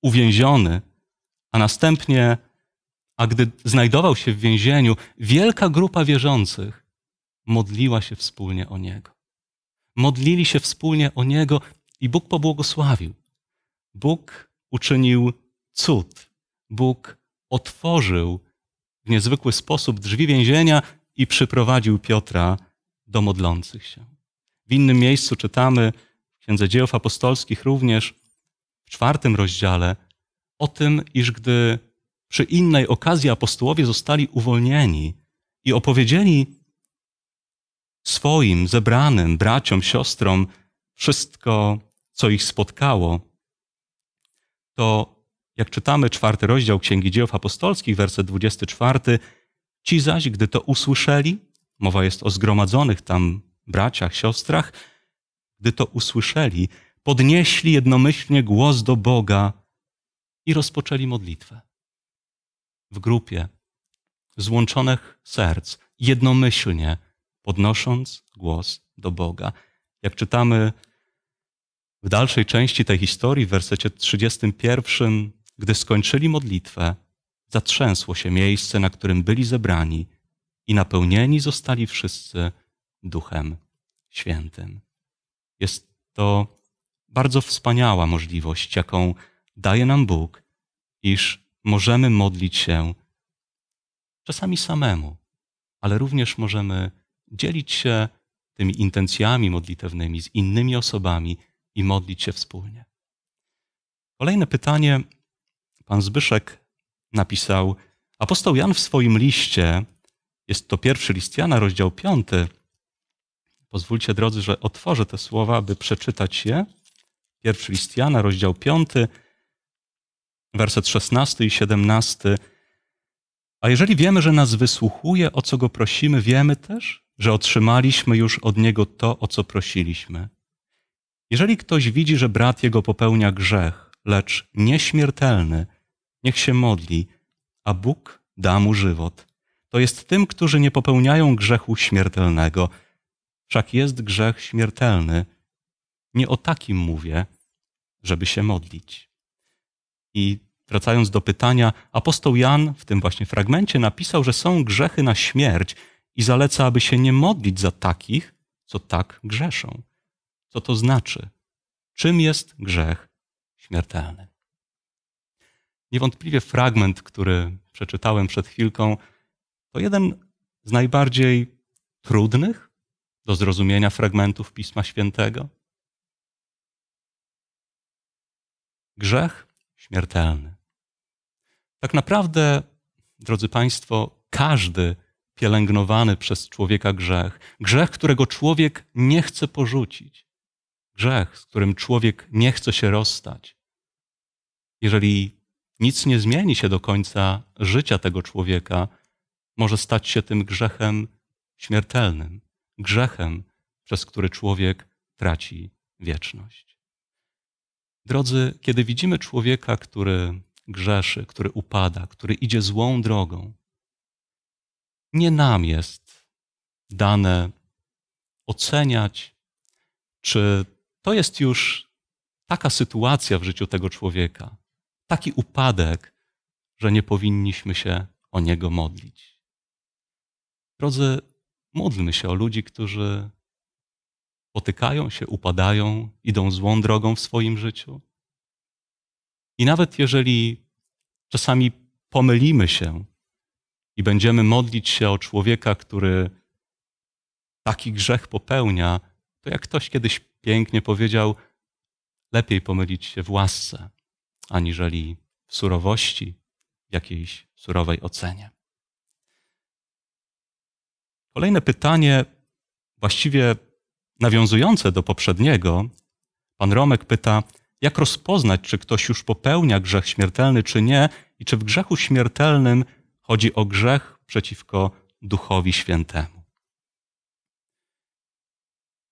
uwięziony, a następnie, a gdy znajdował się w więzieniu, wielka grupa wierzących modliła się wspólnie o niego. Modlili się wspólnie o niego i Bóg pobłogosławił. Bóg uczynił cud. Bóg otworzył w niezwykły sposób drzwi więzienia i przyprowadził Piotra do modlących się. W innym miejscu czytamy w Księdze Dziejów Apostolskich również w czwartym rozdziale o tym, iż gdy przy innej okazji apostołowie zostali uwolnieni i opowiedzieli swoim zebranym braciom, siostrom wszystko, co ich spotkało, to jak czytamy czwarty rozdział Księgi Dziejów Apostolskich, werset 24, ci zaś, gdy to usłyszeli, mowa jest o zgromadzonych tam braciach, siostrach, gdy to usłyszeli, podnieśli jednomyślnie głos do Boga i rozpoczęli modlitwę. W grupie złączonych serc, jednomyślnie podnosząc głos do Boga. Jak czytamy w dalszej części tej historii, w wersecie 31, gdy skończyli modlitwę, zatrzęsło się miejsce, na którym byli zebrani i napełnieni zostali wszyscy Duchem Świętym. Jest to bardzo wspaniała możliwość, jaką daje nam Bóg, iż możemy modlić się czasami samemu, ale również możemy dzielić się tymi intencjami modlitewnymi z innymi osobami, i modlić się wspólnie. Kolejne pytanie pan Zbyszek napisał. Apostoł Jan w swoim liście, jest to pierwszy list Jana, rozdział 5. Pozwólcie drodzy, że otworzę te słowa, by przeczytać je. Pierwszy list Jana, rozdział 5, werset 16 i 17. A jeżeli wiemy, że nas wysłuchuje, o co go prosimy, wiemy też, że otrzymaliśmy już od niego to, o co prosiliśmy. Jeżeli ktoś widzi, że brat jego popełnia grzech, lecz nieśmiertelny, niech się modli, a Bóg da mu żywot. To jest tym, którzy nie popełniają grzechu śmiertelnego. Wszak jest grzech śmiertelny. Nie o takim mówię, żeby się modlić. I wracając do pytania, apostoł Jan w tym właśnie fragmencie napisał, że są grzechy na śmierć i zaleca, aby się nie modlić za takich, co tak grzeszą co to znaczy, czym jest grzech śmiertelny. Niewątpliwie fragment, który przeczytałem przed chwilką, to jeden z najbardziej trudnych do zrozumienia fragmentów Pisma Świętego. Grzech śmiertelny. Tak naprawdę, drodzy Państwo, każdy pielęgnowany przez człowieka grzech, grzech, którego człowiek nie chce porzucić, grzech, z którym człowiek nie chce się rozstać. Jeżeli nic nie zmieni się do końca życia tego człowieka, może stać się tym grzechem śmiertelnym, grzechem, przez który człowiek traci wieczność. Drodzy, kiedy widzimy człowieka, który grzeszy, który upada, który idzie złą drogą, nie nam jest dane oceniać, czy to jest już taka sytuacja w życiu tego człowieka, taki upadek, że nie powinniśmy się o niego modlić. Drodzy, módlmy się o ludzi, którzy potykają się, upadają, idą złą drogą w swoim życiu. I nawet jeżeli czasami pomylimy się i będziemy modlić się o człowieka, który taki grzech popełnia, to jak ktoś kiedyś pięknie powiedział, lepiej pomylić się w łasce, aniżeli w surowości, w jakiejś surowej ocenie. Kolejne pytanie, właściwie nawiązujące do poprzedniego. Pan Romek pyta, jak rozpoznać, czy ktoś już popełnia grzech śmiertelny, czy nie, i czy w grzechu śmiertelnym chodzi o grzech przeciwko Duchowi Świętemu.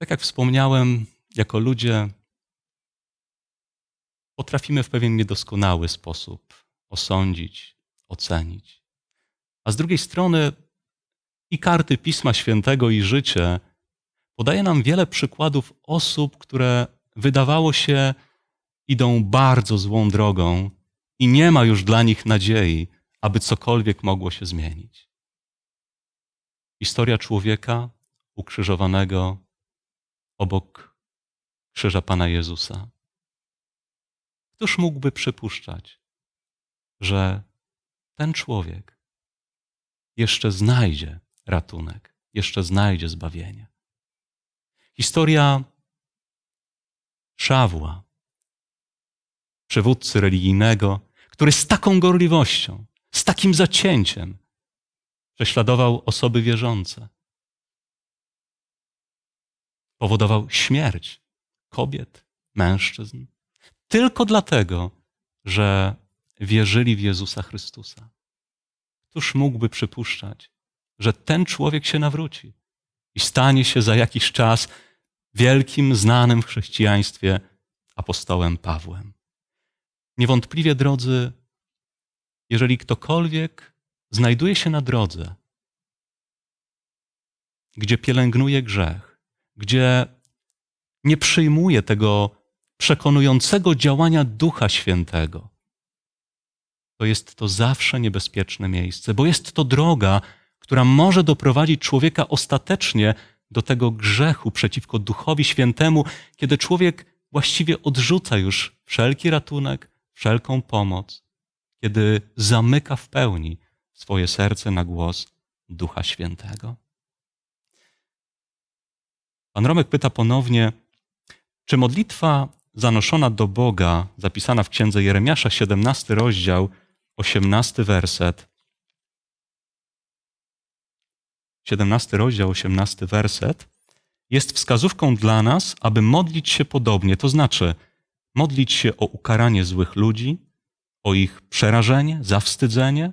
Tak jak wspomniałem, jako ludzie potrafimy w pewien niedoskonały sposób osądzić, ocenić. A z drugiej strony i karty Pisma Świętego i życie podaje nam wiele przykładów osób, które wydawało się idą bardzo złą drogą i nie ma już dla nich nadziei, aby cokolwiek mogło się zmienić. Historia człowieka ukrzyżowanego obok krzyża Pana Jezusa. Któż mógłby przypuszczać, że ten człowiek jeszcze znajdzie ratunek, jeszcze znajdzie zbawienie? Historia Szawła, przywódcy religijnego, który z taką gorliwością, z takim zacięciem prześladował osoby wierzące. Powodował śmierć kobiet, mężczyzn, tylko dlatego, że wierzyli w Jezusa Chrystusa. Któż mógłby przypuszczać, że ten człowiek się nawróci i stanie się za jakiś czas wielkim, znanym w chrześcijaństwie apostołem Pawłem? Niewątpliwie, drodzy, jeżeli ktokolwiek znajduje się na drodze, gdzie pielęgnuje grzech, gdzie nie przyjmuje tego przekonującego działania Ducha Świętego, to jest to zawsze niebezpieczne miejsce, bo jest to droga, która może doprowadzić człowieka ostatecznie do tego grzechu przeciwko Duchowi Świętemu, kiedy człowiek właściwie odrzuca już wszelki ratunek, wszelką pomoc, kiedy zamyka w pełni swoje serce na głos Ducha Świętego. Pan Romek pyta ponownie, czy modlitwa zanoszona do Boga, zapisana w księdze Jeremiasza, 17 rozdział, 18 werset, 17 rozdział, 18 werset, jest wskazówką dla nas, aby modlić się podobnie, to znaczy modlić się o ukaranie złych ludzi, o ich przerażenie, zawstydzenie.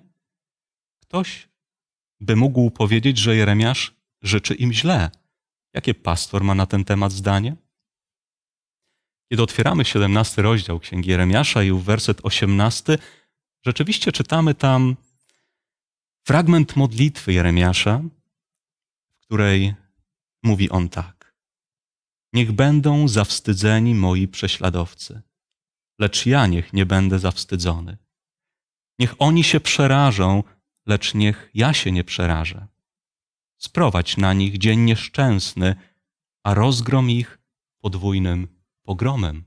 Ktoś by mógł powiedzieć, że Jeremiasz życzy im źle. Jakie pastor ma na ten temat zdanie? Kiedy otwieramy 17 rozdział Księgi Jeremiasza i werset 18, rzeczywiście czytamy tam fragment modlitwy Jeremiasza, w której mówi on tak. Niech będą zawstydzeni moi prześladowcy, lecz ja niech nie będę zawstydzony. Niech oni się przerażą, lecz niech ja się nie przerażę. Sprowadź na nich dzień nieszczęsny, a rozgrom ich podwójnym pogromem,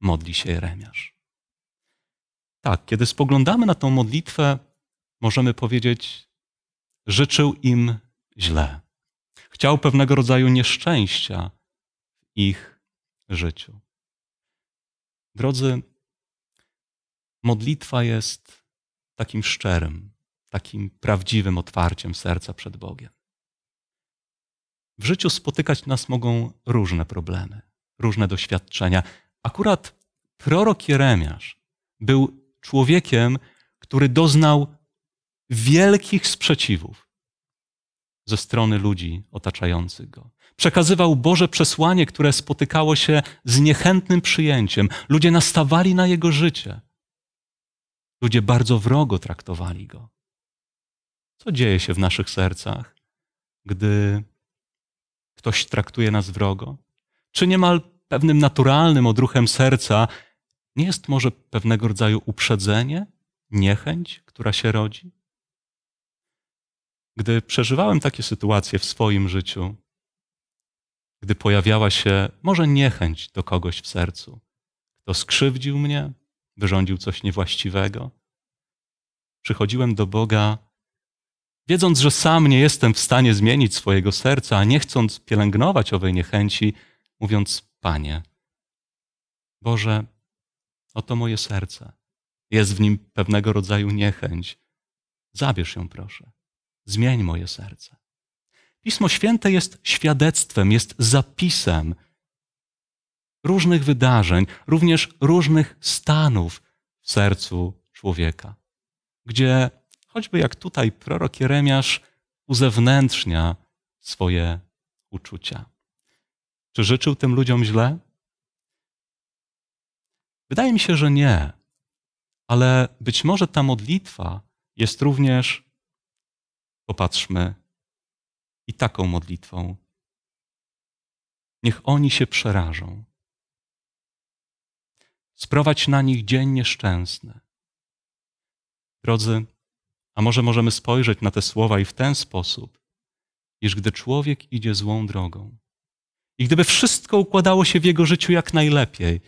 modli się Jeremiasz. Tak, kiedy spoglądamy na tą modlitwę, możemy powiedzieć, życzył im źle. Chciał pewnego rodzaju nieszczęścia w ich życiu. Drodzy, modlitwa jest takim szczerym, takim prawdziwym otwarciem serca przed Bogiem. W życiu spotykać nas mogą różne problemy różne doświadczenia. Akurat prorok Jeremiasz był człowiekiem, który doznał wielkich sprzeciwów ze strony ludzi otaczających go. Przekazywał Boże przesłanie, które spotykało się z niechętnym przyjęciem. Ludzie nastawali na jego życie. Ludzie bardzo wrogo traktowali go. Co dzieje się w naszych sercach, gdy ktoś traktuje nas wrogo? czy niemal pewnym naturalnym odruchem serca nie jest może pewnego rodzaju uprzedzenie, niechęć, która się rodzi? Gdy przeżywałem takie sytuacje w swoim życiu, gdy pojawiała się może niechęć do kogoś w sercu, kto skrzywdził mnie, wyrządził coś niewłaściwego, przychodziłem do Boga, wiedząc, że sam nie jestem w stanie zmienić swojego serca, a nie chcąc pielęgnować owej niechęci, mówiąc: Panie, Boże, oto moje serce. Jest w nim pewnego rodzaju niechęć. Zabierz ją, proszę. Zmień moje serce. Pismo Święte jest świadectwem, jest zapisem różnych wydarzeń, również różnych stanów w sercu człowieka, gdzie choćby jak tutaj prorok Jeremiasz uzewnętrznia swoje uczucia. Czy życzył tym ludziom źle? Wydaje mi się, że nie. Ale być może ta modlitwa jest również, popatrzmy, i taką modlitwą. Niech oni się przerażą. Sprowadź na nich dzień nieszczęsny. Drodzy, a może możemy spojrzeć na te słowa i w ten sposób, iż gdy człowiek idzie złą drogą, i gdyby wszystko układało się w jego życiu jak najlepiej,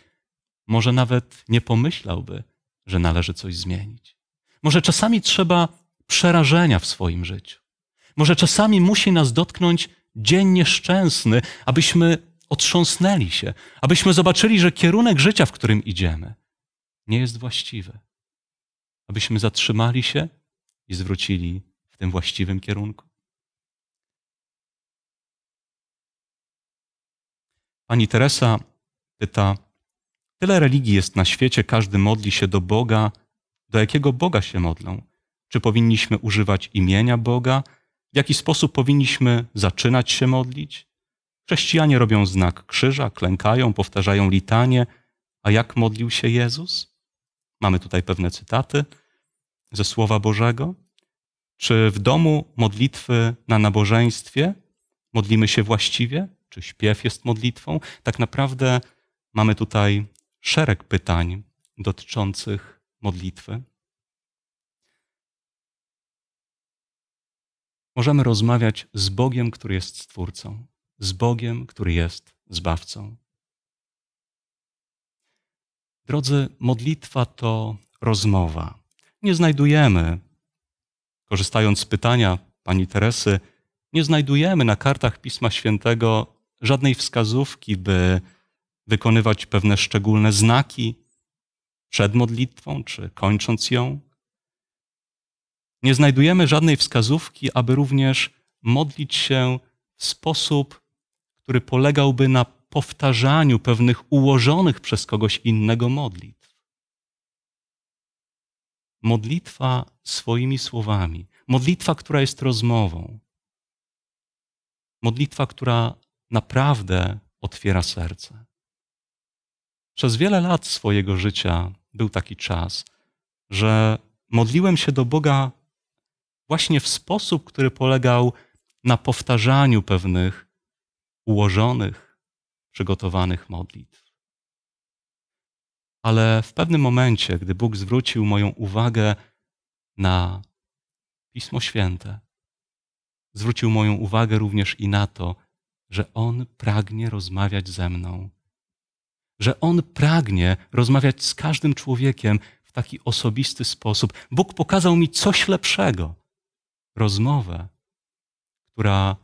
może nawet nie pomyślałby, że należy coś zmienić. Może czasami trzeba przerażenia w swoim życiu. Może czasami musi nas dotknąć dzień nieszczęsny, abyśmy otrząsnęli się, abyśmy zobaczyli, że kierunek życia, w którym idziemy, nie jest właściwy. Abyśmy zatrzymali się i zwrócili w tym właściwym kierunku. Pani Teresa pyta, tyle religii jest na świecie, każdy modli się do Boga, do jakiego Boga się modlą? Czy powinniśmy używać imienia Boga? W jaki sposób powinniśmy zaczynać się modlić? Chrześcijanie robią znak krzyża, klękają, powtarzają litanie. A jak modlił się Jezus? Mamy tutaj pewne cytaty ze Słowa Bożego. Czy w domu modlitwy na nabożeństwie modlimy się właściwie? czy śpiew jest modlitwą. Tak naprawdę mamy tutaj szereg pytań dotyczących modlitwy. Możemy rozmawiać z Bogiem, który jest Stwórcą, z Bogiem, który jest Zbawcą. Drodzy, modlitwa to rozmowa. Nie znajdujemy, korzystając z pytania pani Teresy, nie znajdujemy na kartach Pisma Świętego żadnej wskazówki, by wykonywać pewne szczególne znaki przed modlitwą czy kończąc ją. Nie znajdujemy żadnej wskazówki, aby również modlić się w sposób, który polegałby na powtarzaniu pewnych ułożonych przez kogoś innego modlitw. Modlitwa swoimi słowami, modlitwa, która jest rozmową, modlitwa, która naprawdę otwiera serce. Przez wiele lat swojego życia był taki czas, że modliłem się do Boga właśnie w sposób, który polegał na powtarzaniu pewnych ułożonych, przygotowanych modlitw. Ale w pewnym momencie, gdy Bóg zwrócił moją uwagę na Pismo Święte, zwrócił moją uwagę również i na to, że On pragnie rozmawiać ze mną, że On pragnie rozmawiać z każdym człowiekiem w taki osobisty sposób. Bóg pokazał mi coś lepszego rozmowę, która,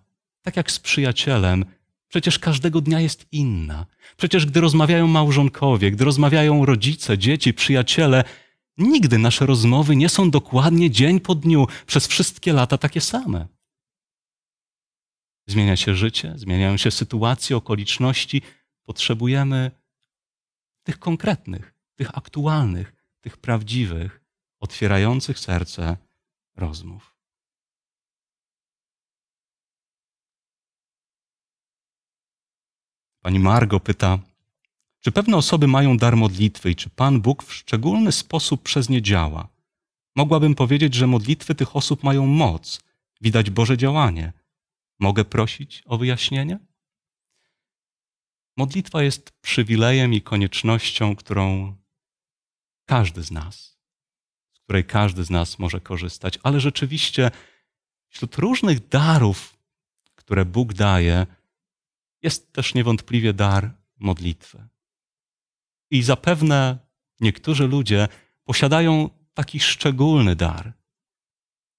tak jak z przyjacielem, przecież każdego dnia jest inna. Przecież gdy rozmawiają małżonkowie, gdy rozmawiają rodzice, dzieci, przyjaciele, nigdy nasze rozmowy nie są dokładnie dzień po dniu przez wszystkie lata takie same. Zmienia się życie, zmieniają się sytuacje, okoliczności. Potrzebujemy tych konkretnych, tych aktualnych, tych prawdziwych, otwierających serce rozmów. Pani Margo pyta, czy pewne osoby mają dar modlitwy i czy Pan Bóg w szczególny sposób przez nie działa? Mogłabym powiedzieć, że modlitwy tych osób mają moc, widać Boże działanie – Mogę prosić o wyjaśnienie? Modlitwa jest przywilejem i koniecznością, którą każdy z nas, z której każdy z nas może korzystać, ale rzeczywiście wśród różnych darów, które Bóg daje, jest też niewątpliwie dar modlitwy. I zapewne niektórzy ludzie posiadają taki szczególny dar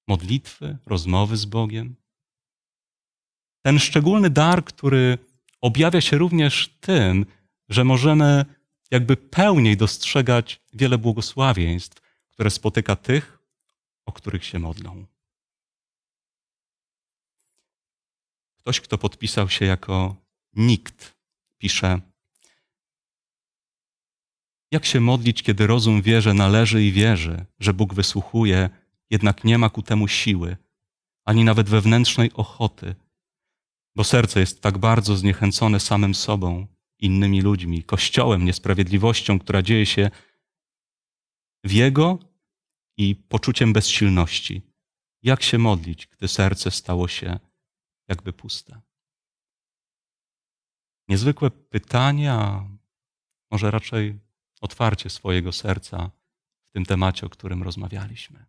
modlitwy, rozmowy z Bogiem, ten szczególny dar, który objawia się również tym, że możemy jakby pełniej dostrzegać wiele błogosławieństw, które spotyka tych, o których się modlą. Ktoś, kto podpisał się jako nikt, pisze: Jak się modlić, kiedy rozum wie, że należy i wierzy, że Bóg wysłuchuje, jednak nie ma ku temu siły, ani nawet wewnętrznej ochoty, bo serce jest tak bardzo zniechęcone samym sobą, innymi ludźmi, kościołem, niesprawiedliwością, która dzieje się w jego i poczuciem bezsilności. Jak się modlić, gdy serce stało się jakby puste? Niezwykłe pytania, może raczej otwarcie swojego serca w tym temacie, o którym rozmawialiśmy.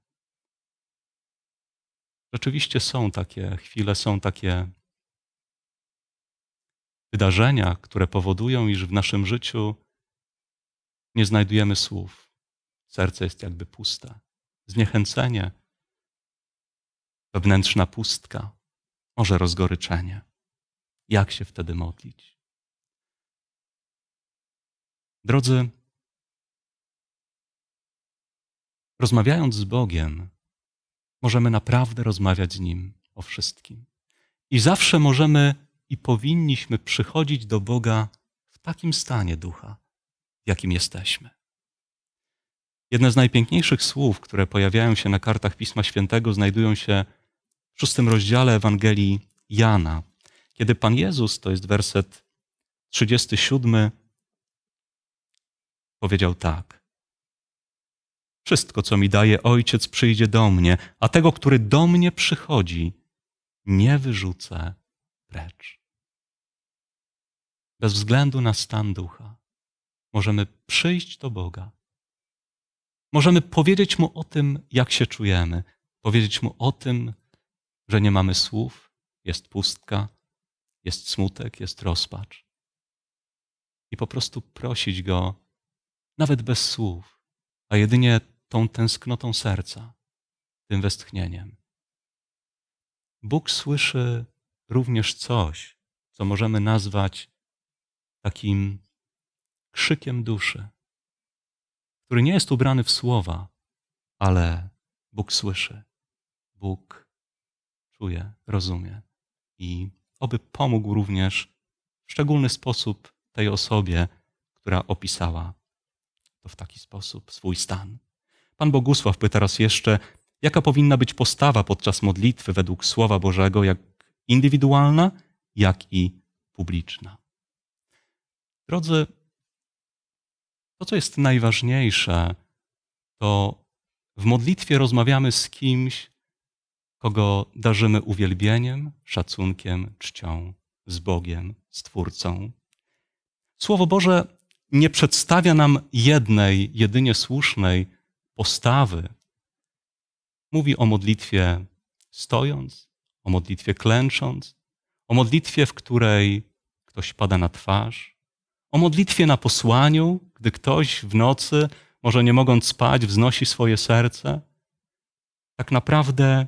Rzeczywiście są takie chwile, są takie wydarzenia, które powodują, iż w naszym życiu nie znajdujemy słów. Serce jest jakby puste. Zniechęcenie, wewnętrzna pustka, może rozgoryczenie. Jak się wtedy modlić? Drodzy, rozmawiając z Bogiem, możemy naprawdę rozmawiać z Nim o wszystkim. I zawsze możemy i powinniśmy przychodzić do Boga w takim stanie ducha, jakim jesteśmy. Jedne z najpiękniejszych słów, które pojawiają się na kartach Pisma Świętego, znajdują się w szóstym rozdziale Ewangelii Jana, kiedy Pan Jezus, to jest werset 37, powiedział tak. Wszystko, co mi daje Ojciec, przyjdzie do mnie, a tego, który do mnie przychodzi, nie wyrzucę precz bez względu na stan ducha, możemy przyjść do Boga. Możemy powiedzieć Mu o tym, jak się czujemy, powiedzieć Mu o tym, że nie mamy słów, jest pustka, jest smutek, jest rozpacz. I po prostu prosić Go, nawet bez słów, a jedynie tą tęsknotą serca, tym westchnieniem. Bóg słyszy również coś, co możemy nazwać takim krzykiem duszy, który nie jest ubrany w słowa, ale Bóg słyszy, Bóg czuje, rozumie i oby pomógł również w szczególny sposób tej osobie, która opisała to w taki sposób swój stan. Pan Bogusław pyta raz jeszcze, jaka powinna być postawa podczas modlitwy według Słowa Bożego, jak indywidualna, jak i publiczna. Drodzy, to, co jest najważniejsze, to w modlitwie rozmawiamy z kimś, kogo darzymy uwielbieniem, szacunkiem, czcią, z Bogiem, Stwórcą. Słowo Boże nie przedstawia nam jednej, jedynie słusznej postawy. Mówi o modlitwie stojąc, o modlitwie klęcząc, o modlitwie, w której ktoś pada na twarz, o modlitwie na posłaniu, gdy ktoś w nocy, może nie mogąc spać, wznosi swoje serce. Tak naprawdę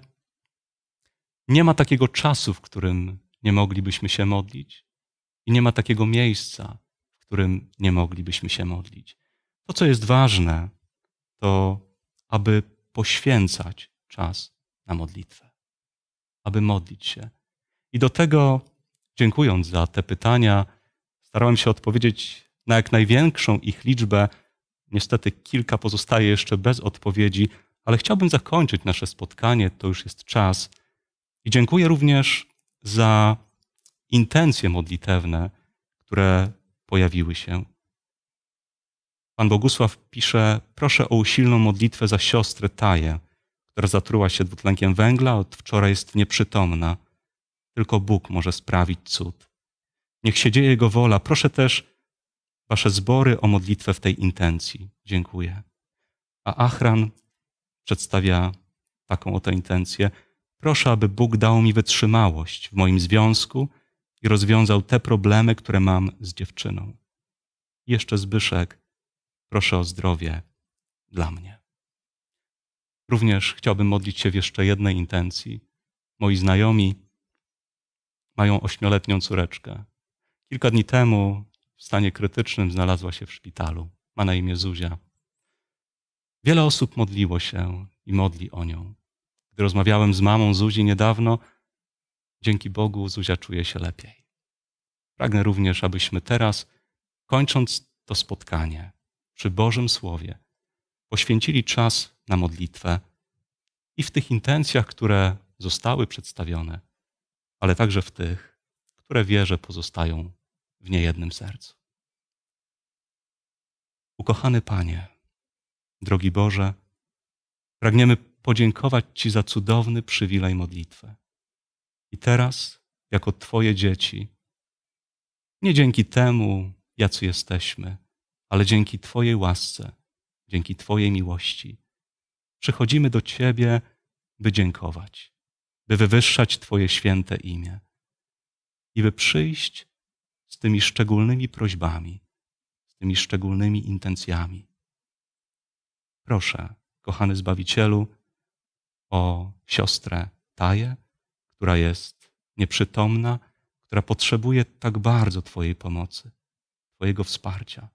nie ma takiego czasu, w którym nie moglibyśmy się modlić, i nie ma takiego miejsca, w którym nie moglibyśmy się modlić. To, co jest ważne, to aby poświęcać czas na modlitwę, aby modlić się. I do tego, dziękując za te pytania, Starałem się odpowiedzieć na jak największą ich liczbę. Niestety kilka pozostaje jeszcze bez odpowiedzi, ale chciałbym zakończyć nasze spotkanie, to już jest czas. I dziękuję również za intencje modlitewne, które pojawiły się. Pan Bogusław pisze: Proszę o usilną modlitwę za siostrę Taję, która zatruła się dwutlenkiem węgla, od wczoraj jest nieprzytomna. Tylko Bóg może sprawić cud. Niech się dzieje Jego wola. Proszę też Wasze zbory o modlitwę w tej intencji. Dziękuję. A Achran przedstawia taką oto intencję. Proszę, aby Bóg dał mi wytrzymałość w moim związku i rozwiązał te problemy, które mam z dziewczyną. I jeszcze Zbyszek, proszę o zdrowie dla mnie. Również chciałbym modlić się w jeszcze jednej intencji. Moi znajomi mają ośmioletnią córeczkę. Kilka dni temu w stanie krytycznym znalazła się w szpitalu. Ma na imię Zuzia. Wiele osób modliło się i modli o nią. Gdy rozmawiałem z mamą Zuzi niedawno, dzięki Bogu Zuzia czuje się lepiej. Pragnę również, abyśmy teraz, kończąc to spotkanie przy Bożym Słowie, poświęcili czas na modlitwę i w tych intencjach, które zostały przedstawione, ale także w tych, które wierzę pozostają w niejednym sercu. Ukochany Panie, drogi Boże, pragniemy podziękować Ci za cudowny przywilej modlitwy. I teraz, jako Twoje dzieci, nie dzięki temu, jacy jesteśmy, ale dzięki Twojej łasce, dzięki Twojej miłości, przychodzimy do Ciebie, by dziękować, by wywyższać Twoje święte imię i by przyjść z tymi szczególnymi prośbami, z tymi szczególnymi intencjami. Proszę, kochany Zbawicielu, o siostrę Taję, która jest nieprzytomna, która potrzebuje tak bardzo Twojej pomocy, Twojego wsparcia,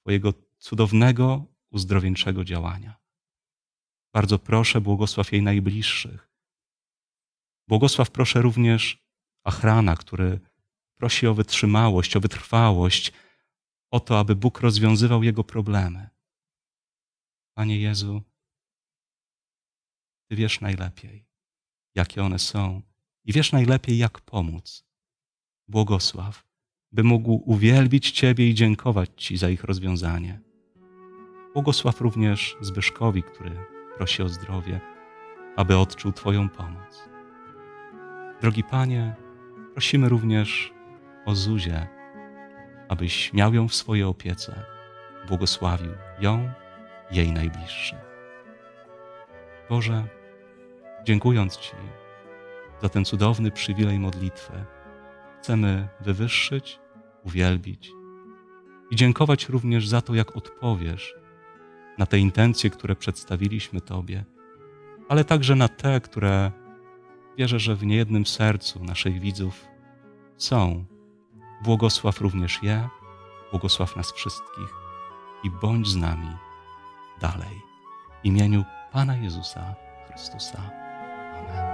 Twojego cudownego, uzdrowieńczego działania. Bardzo proszę, błogosław jej najbliższych. Błogosław proszę również Achrana, który Prosi o wytrzymałość, o wytrwałość, o to, aby Bóg rozwiązywał jego problemy. Panie Jezu, Ty wiesz najlepiej, jakie one są i wiesz najlepiej, jak pomóc. Błogosław, by mógł uwielbić Ciebie i dziękować Ci za ich rozwiązanie. Błogosław również Zbyszkowi, który prosi o zdrowie, aby odczuł Twoją pomoc. Drogi Panie, prosimy również o Zuzie, abyś miał ją w swojej opiece, błogosławił ją, jej najbliższych. Boże, dziękując Ci za ten cudowny przywilej modlitwy, chcemy wywyższyć, uwielbić i dziękować również za to, jak odpowiesz na te intencje, które przedstawiliśmy Tobie, ale także na te, które wierzę, że w niejednym sercu naszych widzów są Błogosław również je, błogosław nas wszystkich i bądź z nami dalej. W imieniu Pana Jezusa Chrystusa. Amen.